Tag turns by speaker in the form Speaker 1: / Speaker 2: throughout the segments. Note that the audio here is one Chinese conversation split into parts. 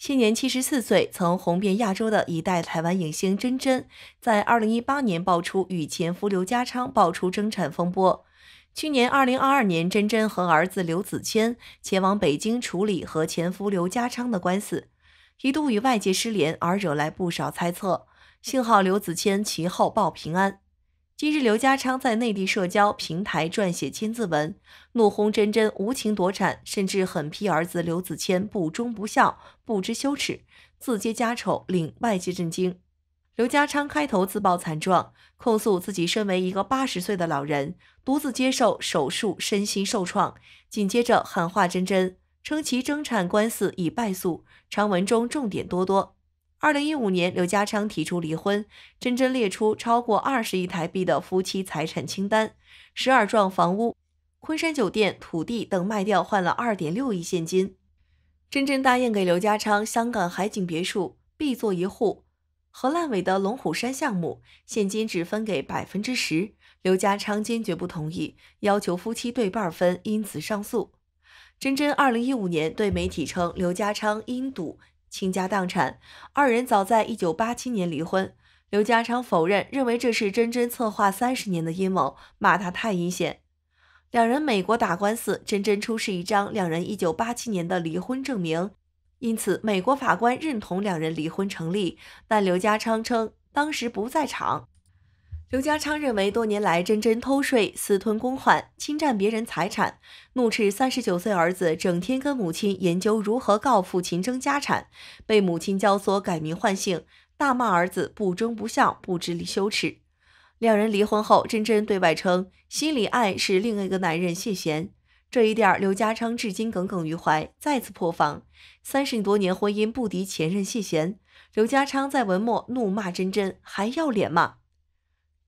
Speaker 1: 现年七十四岁，曾红遍亚洲的一代台湾影星珍珍，在二零一八年爆出与前夫刘家昌爆出争产风波。去年二零二二年，珍珍和儿子刘子谦前往北京处理和前夫刘家昌的官司，一度与外界失联，而惹来不少猜测。幸好刘子谦其后报平安。今日刘家昌在内地社交平台撰写千字文，怒轰真真无情夺产，甚至狠批儿子刘子谦不忠不孝、不知羞耻，自揭家丑，令外界震惊。刘家昌开头自曝惨状，控诉自己身为一个八十岁的老人，独自接受手术，身心受创。紧接着喊话真真，称其争产官司已败诉。长文中重点多多。二零一五年，刘家昌提出离婚，珍珍列出超过二十亿台币的夫妻财产清单，十二幢房屋、昆山酒店、土地等卖掉，换了二点六亿现金。珍珍答应给刘家昌香港海景别墅 B 座一户和烂尾的龙虎山项目现金，只分给百分之十。刘家昌坚决不同意，要求夫妻对半分，因此上诉。珍珍二零一五年对媒体称，刘家昌因赌。倾家荡产，二人早在一九八七年离婚。刘家昌否认，认为这是真真策划三十年的阴谋，骂他太阴险。两人美国打官司，真真出示一张两人一九八七年的离婚证明，因此美国法官认同两人离婚成立。但刘家昌称当时不在场。刘家昌认为，多年来真真偷税、私吞公款、侵占别人财产，怒斥三十九岁儿子整天跟母亲研究如何告父亲争家产，被母亲教唆改名换姓，大骂儿子不忠不孝、不知羞耻。两人离婚后，真真对外称心里爱是另一个男人谢贤，这一点刘家昌至今耿耿于怀，再次破防。三十多年婚姻不敌前任谢贤，刘家昌在文末怒骂真真还要脸吗？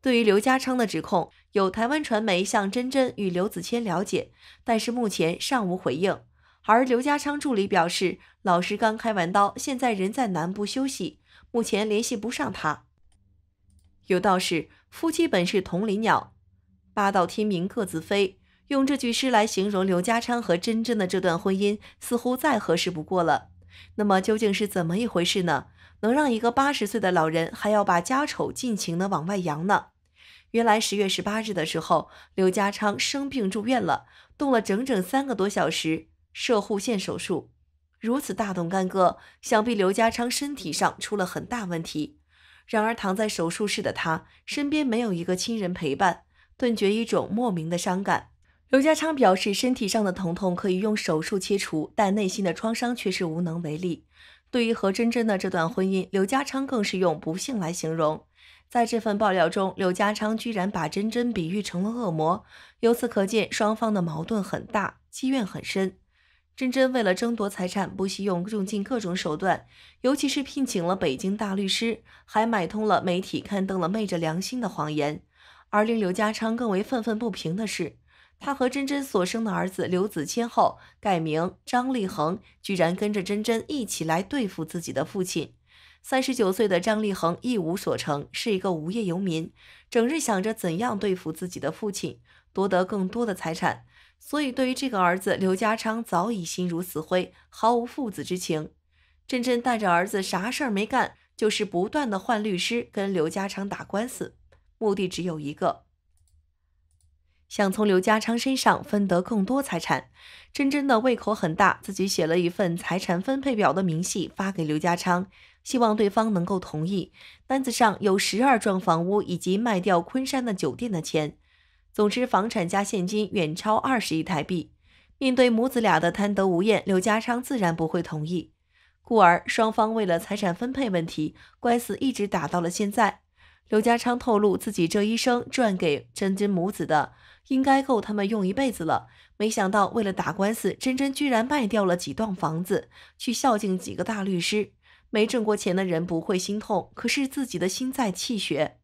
Speaker 1: 对于刘家昌的指控，有台湾传媒向珍珍与刘子谦了解，但是目前尚无回应。而刘家昌助理表示，老师刚开完刀，现在人在南部休息，目前联系不上他。有道是夫妻本是同林鸟，八道天明各自飞。用这句诗来形容刘家昌和珍珍的这段婚姻，似乎再合适不过了。那么究竟是怎么一回事呢？能让一个八十岁的老人还要把家丑尽情的往外扬呢？原来十月十八日的时候，刘家昌生病住院了，动了整整三个多小时射护腺手术，如此大动干戈，想必刘家昌身体上出了很大问题。然而躺在手术室的他，身边没有一个亲人陪伴，顿觉一种莫名的伤感。刘家昌表示，身体上的疼痛可以用手术切除，但内心的创伤却是无能为力。对于何真真的这段婚姻，刘家昌更是用不幸来形容。在这份爆料中，刘家昌居然把珍珍比喻成了恶魔，由此可见，双方的矛盾很大，积怨很深。珍珍为了争夺财产，不惜用用尽各种手段，尤其是聘请了北京大律师，还买通了媒体，刊登了昧着良心的谎言。而令刘家昌更为愤愤不平的是，他和珍珍所生的儿子刘子谦后改名张立恒，居然跟着珍珍一起来对付自己的父亲。三十九岁的张立恒一无所成，是一个无业游民，整日想着怎样对付自己的父亲，夺得更多的财产。所以对于这个儿子刘家昌早已心如死灰，毫无父子之情。真真带着儿子啥事儿没干，就是不断的换律师跟刘家昌打官司，目的只有一个，想从刘家昌身上分得更多财产。真真的胃口很大，自己写了一份财产分配表的明细发给刘家昌。希望对方能够同意，单子上有十二幢房屋以及卖掉昆山的酒店的钱，总之房产加现金远超二十亿台币。面对母子俩的贪得无厌，刘家昌自然不会同意，故而双方为了财产分配问题，官司一直打到了现在。刘家昌透露，自己这一生赚给真真母子的，应该够他们用一辈子了。没想到为了打官司，真真居然卖掉了几幢房子去孝敬几个大律师。没挣过钱的人不会心痛，可是自己的心在气血。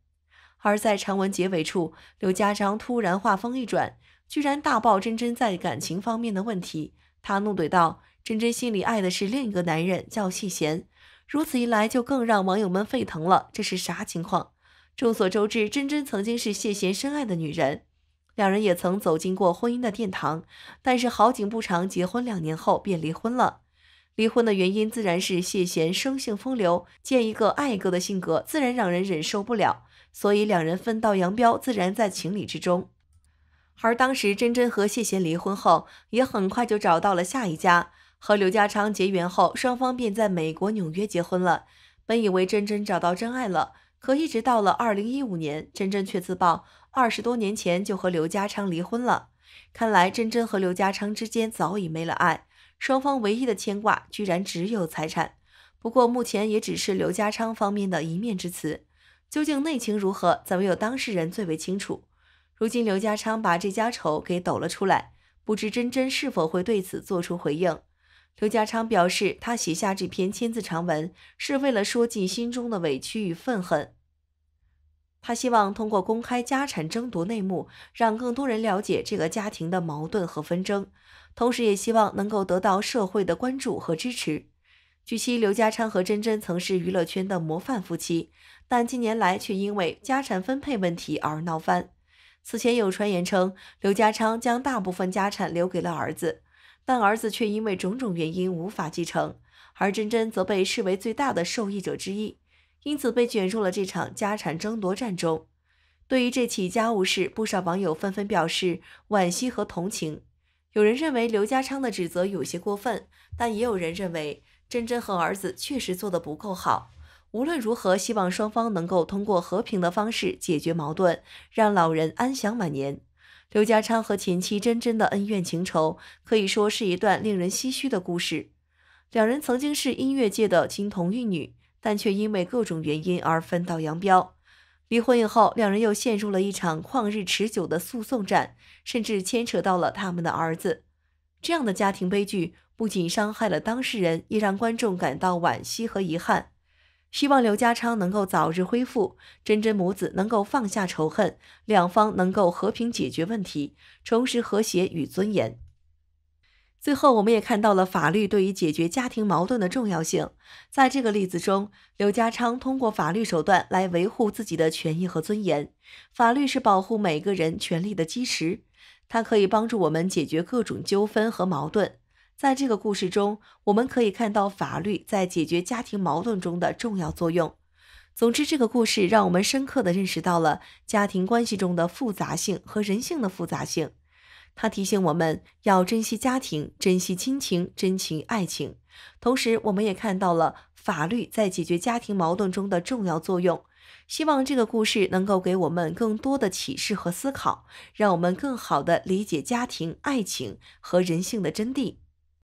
Speaker 1: 而在长文结尾处，刘嘉章突然话锋一转，居然大爆珍珍在感情方面的问题。他怒怼道：“珍珍心里爱的是另一个男人，叫谢贤。”如此一来，就更让网友们沸腾了。这是啥情况？众所周知，珍珍曾经是谢贤深爱的女人，两人也曾走进过婚姻的殿堂，但是好景不长，结婚两年后便离婚了。离婚的原因自然是谢贤生性风流，见一个爱一个的性格自然让人忍受不了，所以两人分道扬镳，自然在情理之中。而当时真真和谢贤离婚后，也很快就找到了下一家，和刘家昌结缘后，双方便在美国纽约结婚了。本以为真真找到真爱了，可一直到了二零一五年，真真却自曝二十多年前就和刘家昌离婚了，看来真真和刘家昌之间早已没了爱。双方唯一的牵挂居然只有财产，不过目前也只是刘家昌方面的一面之词，究竟内情如何，只有当事人最为清楚。如今刘家昌把这家丑给抖了出来，不知珍珍是否会对此做出回应。刘家昌表示，他写下这篇千字长文是为了说尽心中的委屈与愤恨，他希望通过公开家产争夺内幕，让更多人了解这个家庭的矛盾和纷争。同时，也希望能够得到社会的关注和支持。据悉，刘嘉昌和珍珍曾是娱乐圈的模范夫妻，但近年来却因为家产分配问题而闹翻。此前有传言称，刘嘉昌将大部分家产留给了儿子，但儿子却因为种种原因无法继承，而珍珍则被视为最大的受益者之一，因此被卷入了这场家产争夺战中。对于这起家务事，不少网友纷纷表示惋惜和同情。有人认为刘家昌的指责有些过分，但也有人认为珍珍和儿子确实做得不够好。无论如何，希望双方能够通过和平的方式解决矛盾，让老人安享晚年。刘家昌和前妻珍珍的恩怨情仇，可以说是一段令人唏嘘的故事。两人曾经是音乐界的金童玉女，但却因为各种原因而分道扬镳。离婚以后，两人又陷入了一场旷日持久的诉讼战，甚至牵扯到了他们的儿子。这样的家庭悲剧不仅伤害了当事人，也让观众感到惋惜和遗憾。希望刘家昌能够早日恢复，真真母子能够放下仇恨，两方能够和平解决问题，重拾和谐与尊严。最后，我们也看到了法律对于解决家庭矛盾的重要性。在这个例子中，刘家昌通过法律手段来维护自己的权益和尊严。法律是保护每个人权利的基石，它可以帮助我们解决各种纠纷和矛盾。在这个故事中，我们可以看到法律在解决家庭矛盾中的重要作用。总之，这个故事让我们深刻地认识到了家庭关系中的复杂性和人性的复杂性。他提醒我们要珍惜家庭、珍惜亲情、真情爱情。同时，我们也看到了法律在解决家庭矛盾中的重要作用。希望这个故事能够给我们更多的启示和思考，让我们更好的理解家庭、爱情和人性的真谛。